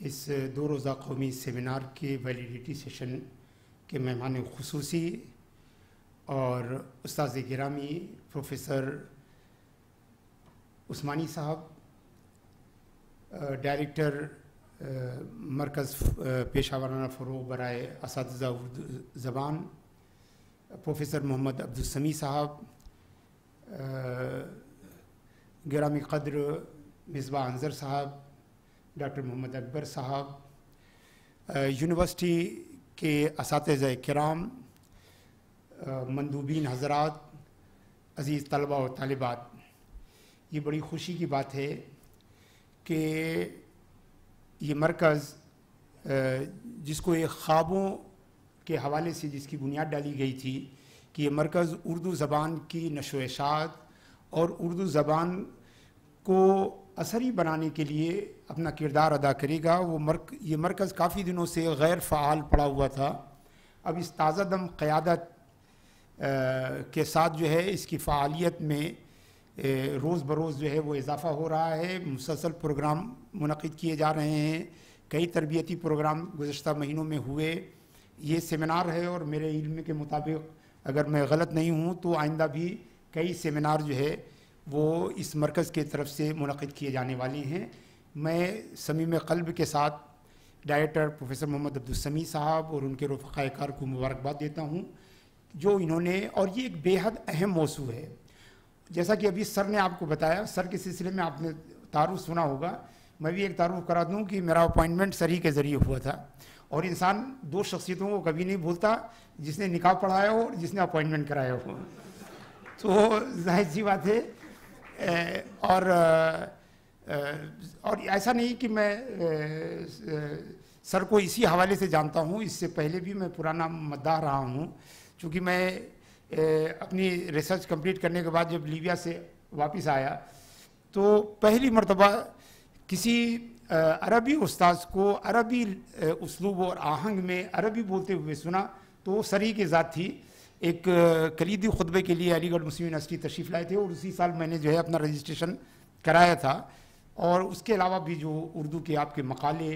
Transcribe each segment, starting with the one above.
इस दो रोज़ा कौमी सेमिनार के वैलिडिटी सेशन के मेहमान खसूसी और उस्ताद गिरामी प्रोफेसर उस्मानी साहब डायरेक्टर मरकज़ पेशा वाराना फ़रूग बरए इस ज़बान प्रोफेसर मोहम्मद अब्दुलसमी साहब ग्रामी कद्र मिसबा अंज़र साहब डॉक्टर मोहम्मद अकबर साहब यूनिवर्सिटी के इस कराम मंदूबीन हजरात अज़ीज़ तलबा और तालिबात ये बड़ी खुशी की बात है कि ये मरकज़ जिसको एक ख्वाबों के हवाले से जिसकी बुनियाद डाली गई थी कि ये मरकज़ उर्दू ज़बान की नशोशात और उर्दू ज़बान को असरी बनाने के लिए अपना किरदार अदा करेगा वो मरक़ ये मरकज़ काफ़ी दिनों से गैर फ़ाल पड़ा हुआ था अब इस ताज़ा दम क़्यादत के साथ जो है इसकी फ़ालियत में रोज़ बरोज़ जो है वो इजाफ़ा हो रहा है मुसलसल प्रोग्राम मनद किए जा रहे हैं कई तरबियती प्रोग्राम गुज्त महीनों में हुए ये सेमिनार है और मेरे इल्म के मुताबिक अगर मैं गलत नहीं हूँ तो आइंदा भी कई सेमिनार जो है वो इस मरकज़ के तरफ से मुनद किए जाने वाले हैं मैं समीम कल्ब के साथ डायरेक्टर प्रोफेसर मोहम्मद अब्दुलसमी साहब और उनके रफ़ाकार को मुबारकबाद देता हूँ जो इन्होंने और ये एक बेहद अहम मौसू है जैसा कि अभी सर ने आपको बताया सर के सिलसिले में आपने तारुफ सुना होगा मैं भी एक तारुफ करा दूँ कि मेरा अपॉइंटमेंट सर ही के ज़रिए हुआ था और इंसान दो शख्सियतों को कभी नहीं भूलता जिसने निकाह पढ़ाया हो और जिसने अपॉइंटमेंट कराया हो तो जाहिर सी बात है और और ऐसा नहीं कि मैं सर को इसी हवाले से जानता हूँ इससे पहले भी मैं पुराना मद्दा रहा हूँ क्योंकि मैं अपनी रिसर्च कंप्लीट करने के बाद जब लीबिया से वापस आया तो पहली मरतबा किसी अरबी उस्ताद को अरबी उसलूब और आहंग में अरबी बोलते हुए सुना तो वो सरी की ज़ात थी एक करीदी खुतबे के लिए अलीगढ़ मुस्लिम यूनिवर्सिटी तशरीफ़ लाए थे और उसी साल मैंने जो है अपना रजिस्ट्रेशन कराया था और उसके अलावा भी जो उर्दू के आपके मकाले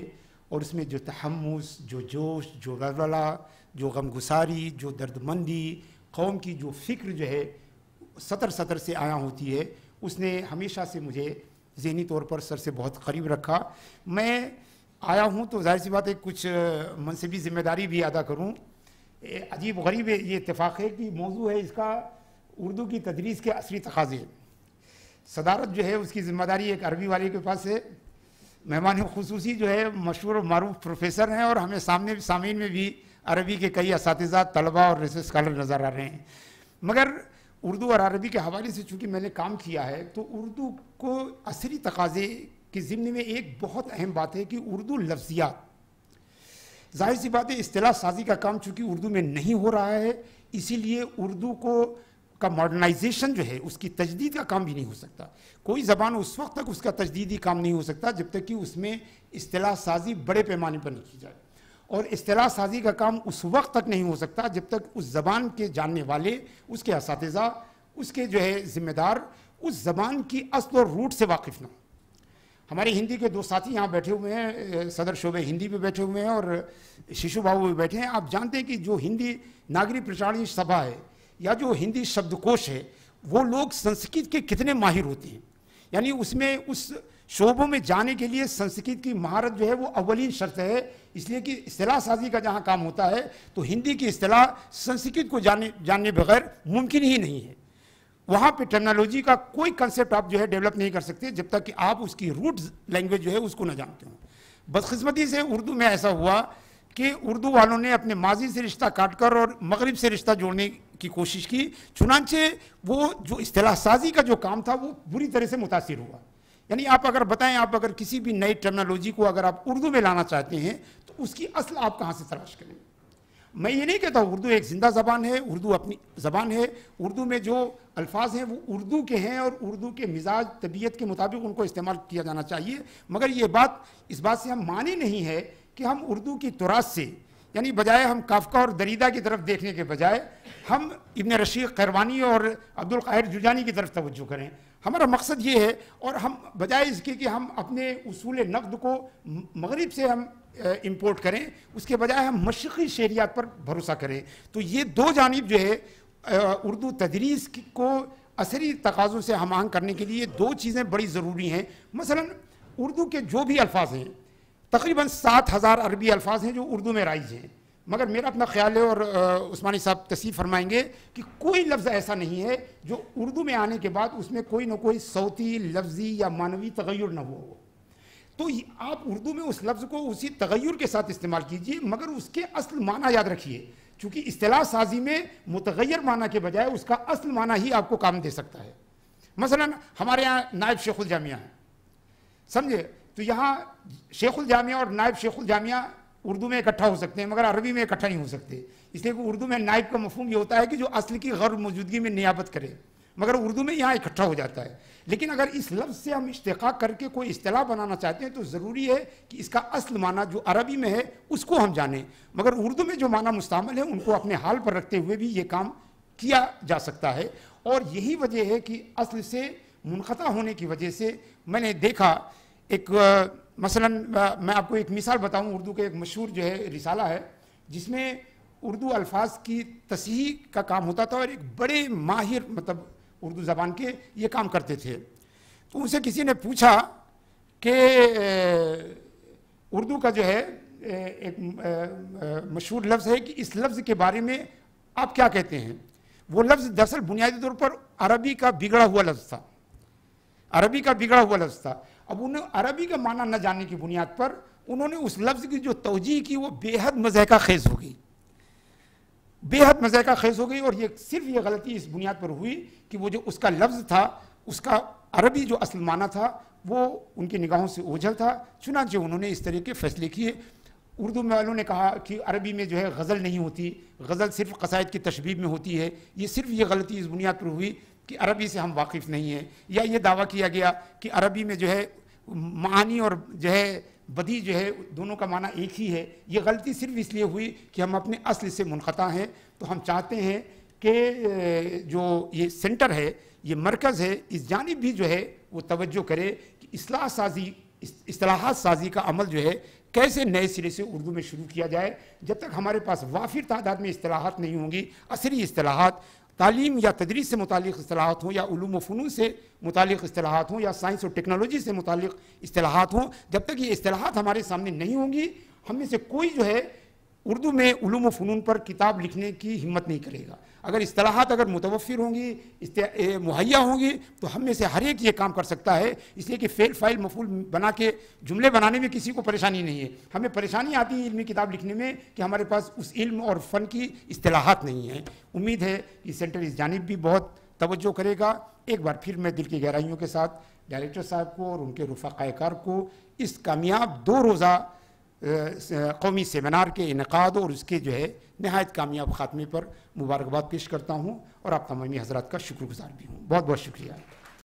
और उसमें जो तहमुस जो जोश जो रवला जो गमगुसारी जो दर्दमंदी कौम की जो फ़िक्र जो है सतर सतर से आया होती है उसने हमेशा से मुझे जहनी तौर पर सर से बहुत करीब रखा मैं आया हूँ तो जाहिर सी बात है कुछ मनसबी ज़िम्मेदारी भी अदा करूँ अजीब गरीब ये इतफ़ाक़ है कि मौजू है इसका उर्दू की तदरीस के असली तकाजे सदारत जो है उसकी ज़िम्मेदारी एक अरबी वाले के पास है मेहमान खसूसी जो है मशहूर मरूफ प्रोफेसर हैं और हमें सामने सामीन में भी अरबी के कई इस तलबा और रिसर्च स्कॉलर नज़र आ रहे हैं मगर उर्दू और अरबी के हवाले से चूँकि मैंने काम किया है तो उर्दू को असली तकाजे के ज़िम्न में एक बहुत अहम बात है कि उर्दू लफ्ज़ियात जाहिर सी बात है अतलाह साजी का काम चूँकि उर्दू में नहीं हो रहा है इसीलिए उर्दू को का मॉडर्नाइजेशन जो है उसकी तजदीद का काम भी नहीं हो सकता कोई ज़बान उस वक्त तक उसका तजदीदी काम नहीं हो सकता जब तक कि उसमें अतलाह साजी बड़े पैमाने पर नहीं की जाए और अतलाह साजी का काम उस वक्त तक नहीं हो सकता जब तक उस ज़बान के जानने वाले उसके इस उसके जो है ज़िम्मेदार उस ज़बान की असल और रूट से वाकिफ़ ना हो हमारे हिंदी के दो साथी यहाँ बैठे हुए हैं सदर शोबे हिंदी भी बैठे हुए हैं और शिशु बाबू भी बैठे हैं आप जानते हैं कि जो हिंदी नागरिक प्रचारणी सभा है या जो हिंदी शब्दकोश है वो लोग संस्कृत के कितने माहिर होते हैं यानी उसमें उस शोबों में जाने के लिए संस्कृत की महारत जो है वो अवलीन शर्त है इसलिए कि अतलाह साजी का जहाँ काम होता है तो हिंदी की अतलाह संस्कृत को जाने जानने बगैर मुमकिन ही नहीं है वहाँ पे टेक्नोलॉजी का कोई कंसेप्ट आप जो है डेवलप नहीं कर सकते जब तक कि आप उसकी रूट लैंग्वेज जो है उसको ना जानते हो बदकस्मती से उर्दू में ऐसा हुआ कि उर्दू वालों ने अपने माजी से रिश्ता काट कर और मगरब से रिश्ता जोड़ने की कोशिश की चुनानचे वो जो अतलाह साजी का जो काम था वो बुरी तरह से मुतासर हुआ यानी आप अगर बताएं आप अगर किसी भी नई टेक्नोलॉजी को अगर आप उर्दू में लाना चाहते हैं तो उसकी असल आप कहाँ से तलाश करेंगे मैं ये नहीं कहता उर्दू एक ज़िंदा ज़बान है उर्दू अपनी ज़बान है उर्दू में जो अल्फाज हैं वो उर्दू के हैं और उर्दू के मिजाज तबीयत के मुताबिक उनको इस्तेमाल किया जाना चाहिए मगर ये बात इस बात से हम माने नहीं है कि हम उर्दू की तराज से यानी बजाय हम काफका और दरीदा की तरफ देखने के बजाय हम इबन रशीद खैरवानी और अब्दुल जुजानी की तरफ तवज्जो करें हमारा मकसद ये है और हम बजाय इसके कि हम अपने उसूल नकद को मगरब से हम इम्पोर्ट करें उसके बजाय हम मशरक़ी शहरियात पर भरोसा करें तो ये दो जानब जो है उर्दू तदरीस को असरी तकाज़ों से हम आहंग करने के लिए दो चीज़ें बड़ी ज़रूरी हैं मसला उर्दू के जो भी अल्फाज हैं तकरीबन सात हज़ार अरबी अल्फाज हैं जो उर्दू में राइज हैं मगर मेरा अपना ख्याल है और उस्मानी साहब तसी फरमाएंगे कि कोई लफ्ज़ ऐसा नहीं है जो उर्दू में आने के बाद उसमें कोई ना कोई सौती लफ्ज़ी या मानवी तगैर ना हुआ हो तो आप उर्दू में उस लफ्ज़ को उसी तगैर के साथ इस्तेमाल कीजिए मगर उसके असल माना याद रखिए चूँकि अतलाह साजी में मतगैर माना के बजाय उसका असल माना ही आपको काम दे सकता है मसला हमारे यहाँ नायब शेखुल जामिया है समझे तो यहाँ शेखुल जामिया और नायब शेखुल जामिया उर्दू में इकट्ठा हो सकते हैं मगर अरबी में इकट्ठा नहीं हो सकते इसलिए उर्दू में नाइब का मफहम यह होता है कि जो असल की गैर मौजूदगी में नियाबत करे मगर उर्दू में यहाँ इकट्ठा हो जाता है लेकिन अगर इस लफ्ज़ से हम इश्तः करके कोई अतलाह बनाना चाहते हैं तो ज़रूरी है कि इसका असल माना जो अरबी में है उसको हम जानें मगर उर्दू में जो माना मुस्तमल है उनको अपने हाल पर रखते हुए भी ये काम किया जा सकता है और यही वजह है कि असल से मुनखता होने की वजह से मैंने देखा एक मसलन मैं आपको एक मिसाल बताऊं उर्दू के एक मशहूर जो है रिसाला है जिसमें उर्दू अल्फाज की तसी का काम होता था और एक बड़े माहिर मतलब उर्दू ज़बान के ये काम करते थे तो उनसे किसी ने पूछा कि उर्दू का जो है एक मशहूर लफ्ज़ है कि इस लफ्ज़ के बारे में आप क्या कहते हैं वो लफ्ज़ दरअसल बुनियादी तौर पर अरबी का बिगड़ा हुआ लफ्ज़ था अरबी का बिगड़ा हुआ लफ्ज़ था अब उन्हें अरबी का माना न जानने की बुनियाद पर उन्होंने उस लफ्ज़ की जो तोजी की वो बेहद का खेज हो गई बेहद का खेज हो गई और ये सिर्फ ये गलती इस बुनियाद पर हुई कि वो जो उसका लफ्ज़ था उसका अरबी जो असल माना था वो उनकी निगाहों से ओझल था चुनाचे उन्होंने इस तरह के फैसले किए उर्दू में वालों ने कहा कि अरबी में जो है गज़ल नहीं होती गज़ल सिर्फ कसायद की तशबीब में होती है ये सिर्फ ये गलती इस बुनियाद पर हुई कि अरबी से हम वाकिफ़ नहीं हैं या ये दावा किया गया कि अरबी में जो है मानी और जो है बदी जो है दोनों का माना एक ही है ये गलती सिर्फ इसलिए हुई कि हम अपने असल से मुनखता हैं तो हम चाहते हैं कि जो ये सेंटर है ये मरकज़ है इस जानब भी जो है वो तवज्जो करे कि असलाह साजी असलाहत साजी का अमल जो है कैसे नए सिरे से उर्दू में शुरू किया जाए जब तक हमारे पास वाफिर तादाद में असलाहत नहीं होंगी असली असलाहत तालीम या तदरीस से मुतल असलाहत हों या ूम से मुतल असलाहत हों या साइंस और टेक्नोलॉजी से मुतल असलाहत हों जब तक ये असलाहत हमारे सामने नहीं होंगी हम में से कोई जो है उर्दू में उलूम फ़नून पर किताब लिखने की हिम्मत नहीं करेगा अगर असलाहत अगर मुतवफ़िर होंगी मुहैया होंगी तो हम में से हर एक ये काम कर सकता है इसलिए कि फेल फाइल मफूल बना के जुमले बनाने में किसी को परेशानी नहीं है हमें परेशानी आती है इलमी किताब लिखने में कि हमारे पास उस इल्म और फ़न की असलाहत नहीं है उम्मीद है कि सेंटर इस जानब भी बहुत तवज्जो करेगा एक बार फिर मैं दिल की गहराइयों के साथ डायरेक्टर साहब को और उनके रुफाकार को इस कामयाब दो रोज़ा कौमी सेमिनार के इनका और उसके जो है नहायत कामयाब ख़ात्मे पर मुबारकबाद पेश करता हूँ और आप तमामी हजरात का शुक्रगुजार भी हूँ बहुत बहुत शुक्रिया